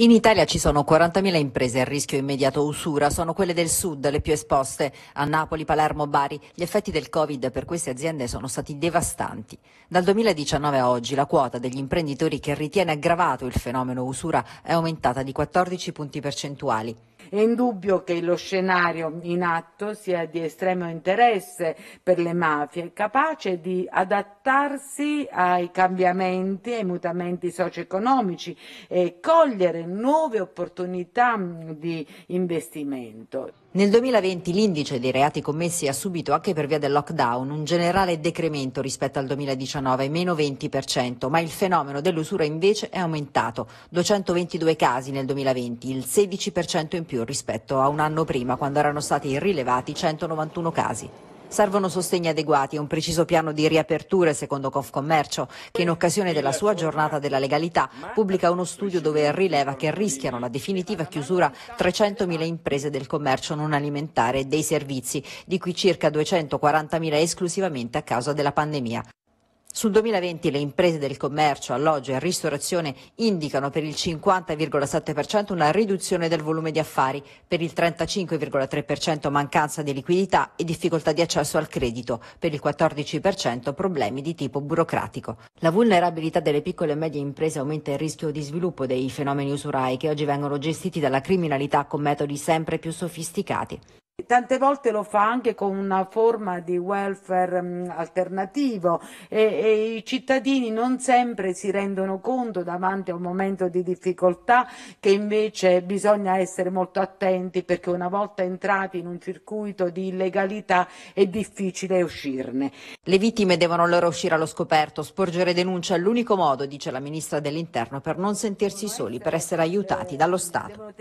In Italia ci sono 40.000 imprese a rischio immediato usura, sono quelle del sud le più esposte, a Napoli, Palermo, Bari. Gli effetti del Covid per queste aziende sono stati devastanti. Dal 2019 a oggi la quota degli imprenditori che ritiene aggravato il fenomeno usura è aumentata di 14 punti percentuali. È indubbio che lo scenario in atto sia di estremo interesse per le mafie, capace di adattarsi ai cambiamenti e ai mutamenti socio-economici e cogliere nuove opportunità di investimento. Nel 2020 l'indice dei reati commessi ha subito anche per via del lockdown un generale decremento rispetto al 2019, meno 20%, ma il fenomeno dell'usura invece è aumentato, 222 casi nel 2020, il 16% in più rispetto a un anno prima quando erano stati rilevati 191 casi. Servono sostegni adeguati e un preciso piano di riaperture, secondo Confcommercio, che in occasione della sua giornata della legalità pubblica uno studio dove rileva che rischiano la definitiva chiusura 300.000 imprese del commercio non alimentare e dei servizi, di cui circa 240.000 esclusivamente a causa della pandemia. Sul 2020 le imprese del commercio, alloggio e ristorazione indicano per il 50,7% una riduzione del volume di affari, per il 35,3% mancanza di liquidità e difficoltà di accesso al credito, per il 14% problemi di tipo burocratico. La vulnerabilità delle piccole e medie imprese aumenta il rischio di sviluppo dei fenomeni usurai che oggi vengono gestiti dalla criminalità con metodi sempre più sofisticati. Tante volte lo fa anche con una forma di welfare mm, alternativo e, e, i cittadini non sempre si rendono conto davanti a un momento di difficoltà che invece bisogna essere molto attenti perché una volta entrati in un circuito di illegalità è difficile uscirne. Le vittime devono allora uscire allo scoperto, sporgere denuncia è l'unico modo, dice la Ministra dell'Interno, per non sentirsi soli, per essere aiutati dallo Stato.